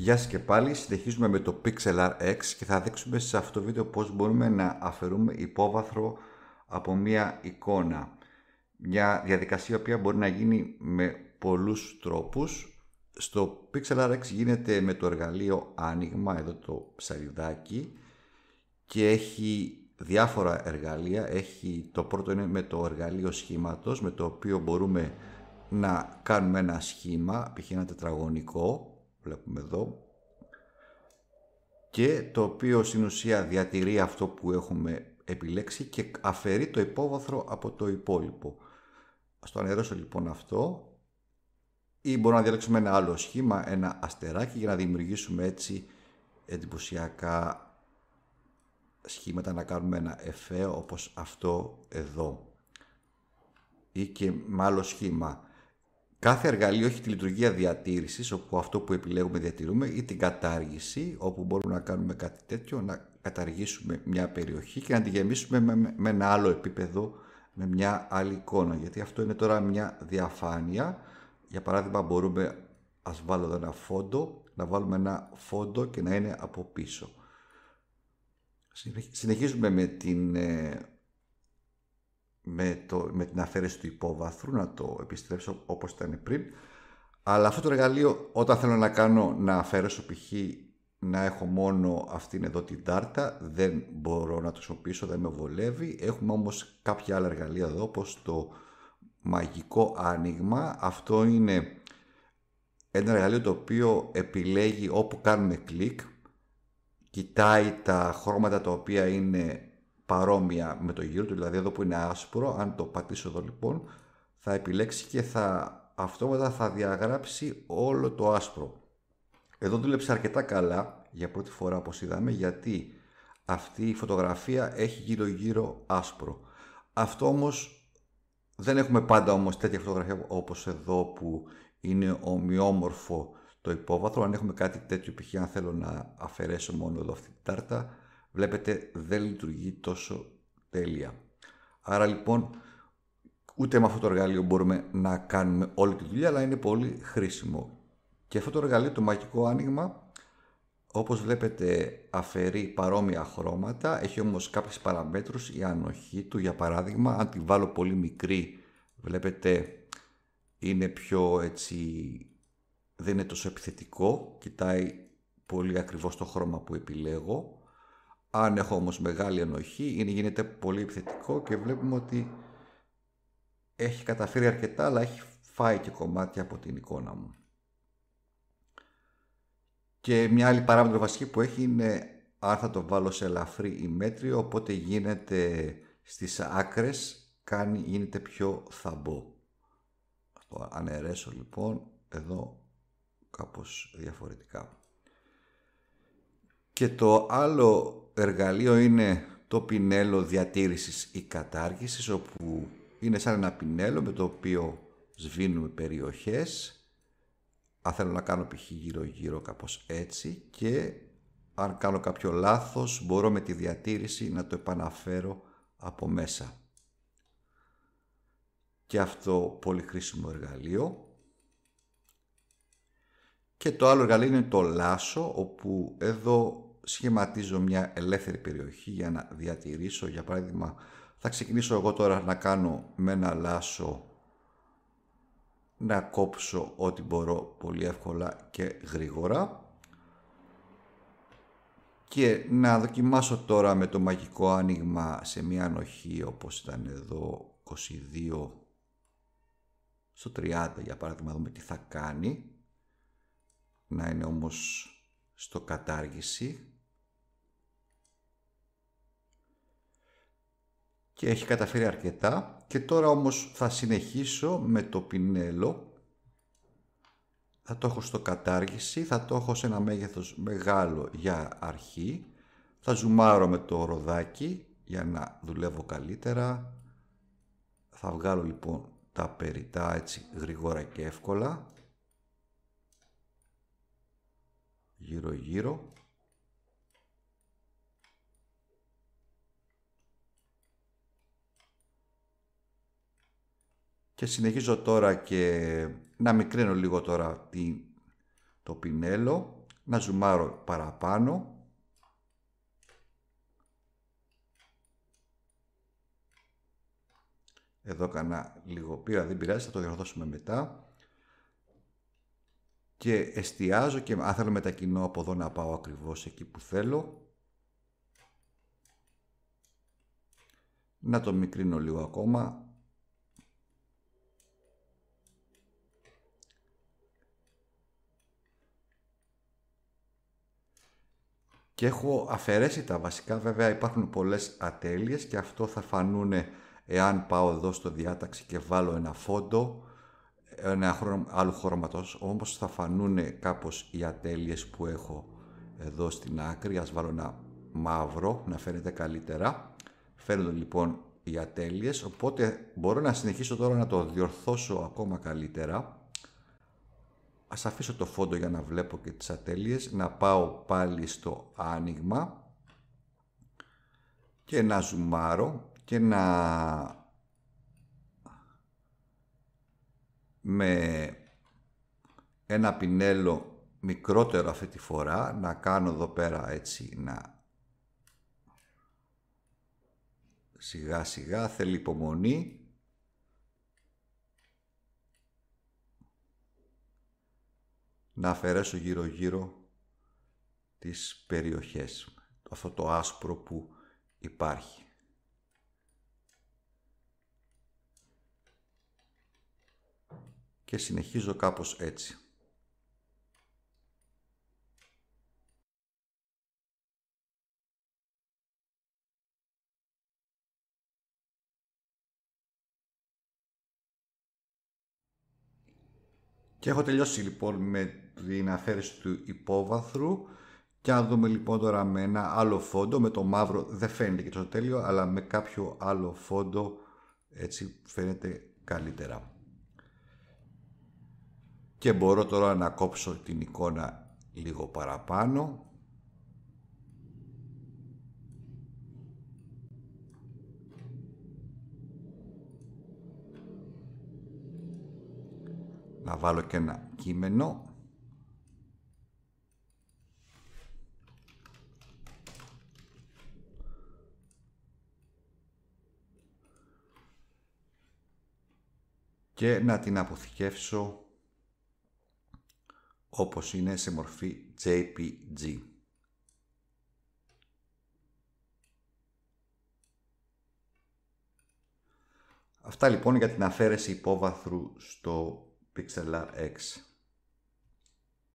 Γεια σας και πάλι, συνεχίζουμε με το Pixel RX και θα δείξουμε σε αυτό το βίντεο πώς μπορούμε να αφαιρούμε υπόβαθρο από μια εικόνα. Μια διαδικασία που μπορεί να γίνει με πολλούς τρόπους. Στο Pixelar X γίνεται με το εργαλείο άνοιγμα, εδώ το ψαλιδάκι, και έχει διάφορα εργαλεία. Έχει, το πρώτο είναι με το εργαλείο σχήματος με το οποίο μπορούμε να κάνουμε ένα σχήμα, π.χ. ένα τετραγωνικό βλέπουμε εδώ και το οποίο στην ουσία διατηρεί αυτό που έχουμε επιλέξει και αφαιρεί το υπόβαθρο από το υπόλοιπο. Ας το λοιπόν αυτό ή μπορούμε να διαλέξουμε ένα άλλο σχήμα, ένα αστεράκι για να δημιουργήσουμε έτσι εντυπωσιακά σχήματα να κάνουμε ένα εφέ όπως αυτό εδώ ή και με άλλο σχήμα. Κάθε εργαλείο έχει τη λειτουργία διατήρησης, όπου αυτό που επιλέγουμε διατηρούμε, ή την κατάργηση, όπου μπορούμε να κάνουμε κάτι τέτοιο, να καταργήσουμε μια περιοχή και να τη γεμίσουμε με, ένα άλλο επίπεδο, με μια άλλη εικόνα. Γιατί αυτό είναι τώρα μια διαφάνεια. Για παράδειγμα, μπορούμε, ας βάλω εδώ ένα φόντο, να βάλουμε ένα φόντο και να είναι από πίσω. Συνεχίζουμε με την ε, με, το, με την αφαίρεση του υπόβαθρου, να το επιστρέψω όπως ήταν πριν. Αλλά αυτό το εργαλείο όταν θέλω να κάνω να αφαίρεσω π.χ. να έχω μόνο αυτήν εδώ την τάρτα, δεν μπορώ να το χρησιμοποιήσω, δεν με βολεύει. Έχουμε όμως κάποια άλλα εργαλεία εδώ όπως το μαγικό άνοιγμα. Αυτό είναι ένα εργαλείο το οποίο επιλέγει όπου κάνουμε κλικ, κοιτάει τα χρώματα τα οποία είναι παρόμοια με το γύρο του, δηλαδή εδώ που είναι άσπρο, αν το πατήσω εδώ λοιπόν, θα επιλέξει και θα αυτόματα θα διαγράψει όλο το άσπρο. Εδώ δούλεψε αρκετά καλά για πρώτη φορά όπως είδαμε γιατί αυτή η φωτογραφία έχει γύρω γύρω άσπρο. Αυτό όμως δεν έχουμε πάντα όμως τέτοια φωτογραφία όπως εδώ που είναι ομοιόμορφο το υπόβαθρο. Αν έχουμε κάτι τέτοιο π.χ. αν θέλω να αφαιρέσω μόνο εδώ αυτή την τάρτα βλέπετε δεν λειτουργεί τόσο τέλεια. Άρα λοιπόν ούτε με αυτό το εργαλείο μπορούμε να κάνουμε όλη τη δουλειά, αλλά είναι πολύ χρήσιμο. Και αυτό το εργαλείο, το μαγικό άνοιγμα, όπως βλέπετε αφαιρεί παρόμοια χρώματα, έχει όμως κάποιες παραμέτρους, η ανοχή του για παράδειγμα, αν τη βάλω πολύ μικρή, βλέπετε είναι πιο έτσι, δεν είναι τόσο επιθετικό, κοιτάει πολύ ακριβώς το χρώμα που επιλέγω, αν έχω όμως μεγάλη ενοχή, είναι, γίνεται πολύ επιθετικό και βλέπουμε ότι έχει καταφέρει αρκετά, αλλά έχει φάει και κομμάτια από την εικόνα μου. Και μια άλλη παράμετρο βασική που έχει είναι αν θα το βάλω σε ελαφρύ ή μέτριο, οπότε γίνεται στις άκρες, κάνει, γίνεται πιο θαμπό. Το αναιρέσω λοιπόν εδώ κάπως διαφορετικά. Και το άλλο εργαλείο είναι το πινέλο διατήρησης ή κατάργησης, όπου είναι σαν ένα πινέλο με το οποίο σβήνουμε περιοχές. Αν θέλω να κάνω π.χ. γύρω-γύρω κάπως έτσι και αν κάνω κάποιο λάθος μπορώ με τη διατήρηση να το επαναφέρω από μέσα. Και αυτό πολύ χρήσιμο εργαλείο. Και το άλλο εργαλείο είναι το λάσο, όπου εδώ σχηματίζω μια ελεύθερη περιοχή για να διατηρήσω. Για παράδειγμα, θα ξεκινήσω εγώ τώρα να κάνω με ένα λάσο να κόψω ό,τι μπορώ πολύ εύκολα και γρήγορα και να δοκιμάσω τώρα με το μαγικό άνοιγμα σε μια ανοχή όπως ήταν εδώ 22 στο 30 για παράδειγμα δούμε τι θα κάνει να είναι όμως στο κατάργηση και έχει καταφέρει αρκετά και τώρα όμως θα συνεχίσω με το πινέλο θα το έχω στο κατάργηση, θα το έχω σε ένα μέγεθος μεγάλο για αρχή θα ζουμάρω με το ροδάκι για να δουλεύω καλύτερα θα βγάλω λοιπόν τα περιτά έτσι γρήγορα και εύκολα γύρω γύρω Και συνεχίζω τώρα και να μικραίνω λίγο τώρα το πινέλο, να ζουμάρω παραπάνω. Εδώ έκανα λίγο πήρα, δεν πειράζει, θα το διορθώσουμε μετά. Και εστιάζω και αν θέλω μετακινώ από εδώ να πάω ακριβώς εκεί που θέλω. Να το μικρύνω λίγο ακόμα, και έχω αφαιρέσει τα βασικά. Βέβαια υπάρχουν πολλές ατέλειες και αυτό θα φανούν εάν πάω εδώ στο διάταξη και βάλω ένα φόντο ένα χρώμα, άλλου χρώματος, όμως θα φανούν κάπως οι ατέλειες που έχω εδώ στην άκρη. Ας βάλω ένα μαύρο να φαίνεται καλύτερα. Φαίνονται λοιπόν οι ατέλειες, οπότε μπορώ να συνεχίσω τώρα να το διορθώσω ακόμα καλύτερα Ας αφήσω το φόντο για να βλέπω και τις ατέλειες, να πάω πάλι στο άνοιγμα και να ζουμάρω και να με ένα πινέλο μικρότερο αυτή τη φορά να κάνω εδώ πέρα έτσι να σιγά σιγά θέλει υπομονή να αφαιρέσω γύρω-γύρω τις περιοχές, αυτό το άσπρο που υπάρχει. Και συνεχίζω κάπως έτσι. έχω τελειώσει λοιπόν με την αφαίρεση του υπόβαθρου. Και αν δούμε λοιπόν τώρα με ένα άλλο φόντο, με το μαύρο δεν φαίνεται και το τέλειο, αλλά με κάποιο άλλο φόντο έτσι φαίνεται καλύτερα. Και μπορώ τώρα να κόψω την εικόνα λίγο παραπάνω να βάλω και ένα κείμενο. και να την αποθηκεύσω όπως είναι σε μορφή JPG. Αυτά λοιπόν για την αφαίρεση υπόβαθρου στο Pixel x